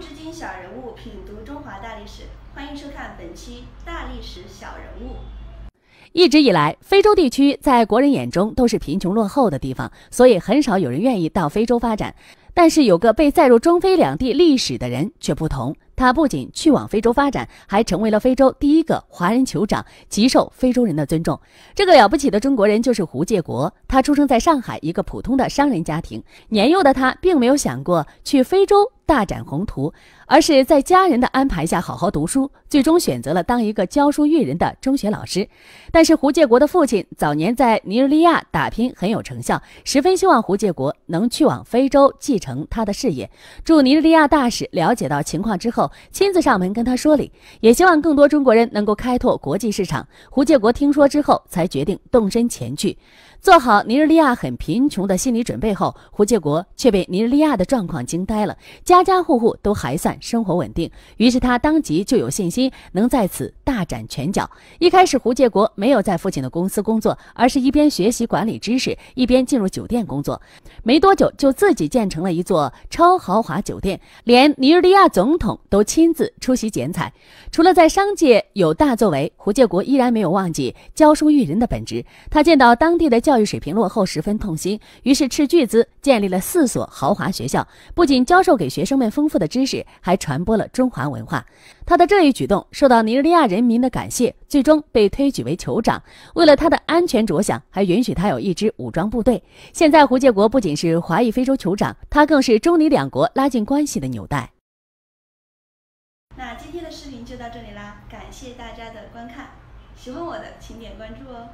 知今小人物品读中华大历史，欢迎收看本期大历史小人物。一直以来，非洲地区在国人眼中都是贫穷落后的地方，所以很少有人愿意到非洲发展。但是有个被载入中非两地历史的人却不同，他不仅去往非洲发展，还成为了非洲第一个华人酋长，极受非洲人的尊重。这个了不起的中国人就是胡介国，他出生在上海一个普通的商人家庭，年幼的他并没有想过去非洲。大展宏图，而是在家人的安排下好好读书，最终选择了当一个教书育人的中学老师。但是胡建国的父亲早年在尼日利亚打拼很有成效，十分希望胡建国能去往非洲继承他的事业。驻尼日利亚大使了解到情况之后，亲自上门跟他说理，也希望更多中国人能够开拓国际市场。胡建国听说之后，才决定动身前去，做好尼日利亚很贫穷的心理准备后，胡建国却被尼日利亚的状况惊呆了。家家家户户都还算生活稳定，于是他当即就有信心能在此大展拳脚。一开始，胡建国没有在父亲的公司工作，而是一边学习管理知识，一边进入酒店工作。没多久，就自己建成了一座超豪华酒店，连尼日利亚总统都亲自出席剪彩。除了在商界有大作为，胡建国依然没有忘记教书育人的本职。他见到当地的教育水平落后，十分痛心，于是斥巨资建立了四所豪华学校，不仅教授给学。生们丰富的知识，还传播了中华文化。他的这一举动受到尼日利亚人民的感谢，最终被推举为酋长。为了他的安全着想，还允许他有一支武装部队。现在，胡建国不仅是华裔非洲酋长，他更是中尼两国拉近关系的纽带。那今天的视频就到这里啦，感谢大家的观看，喜欢我的请点关注哦。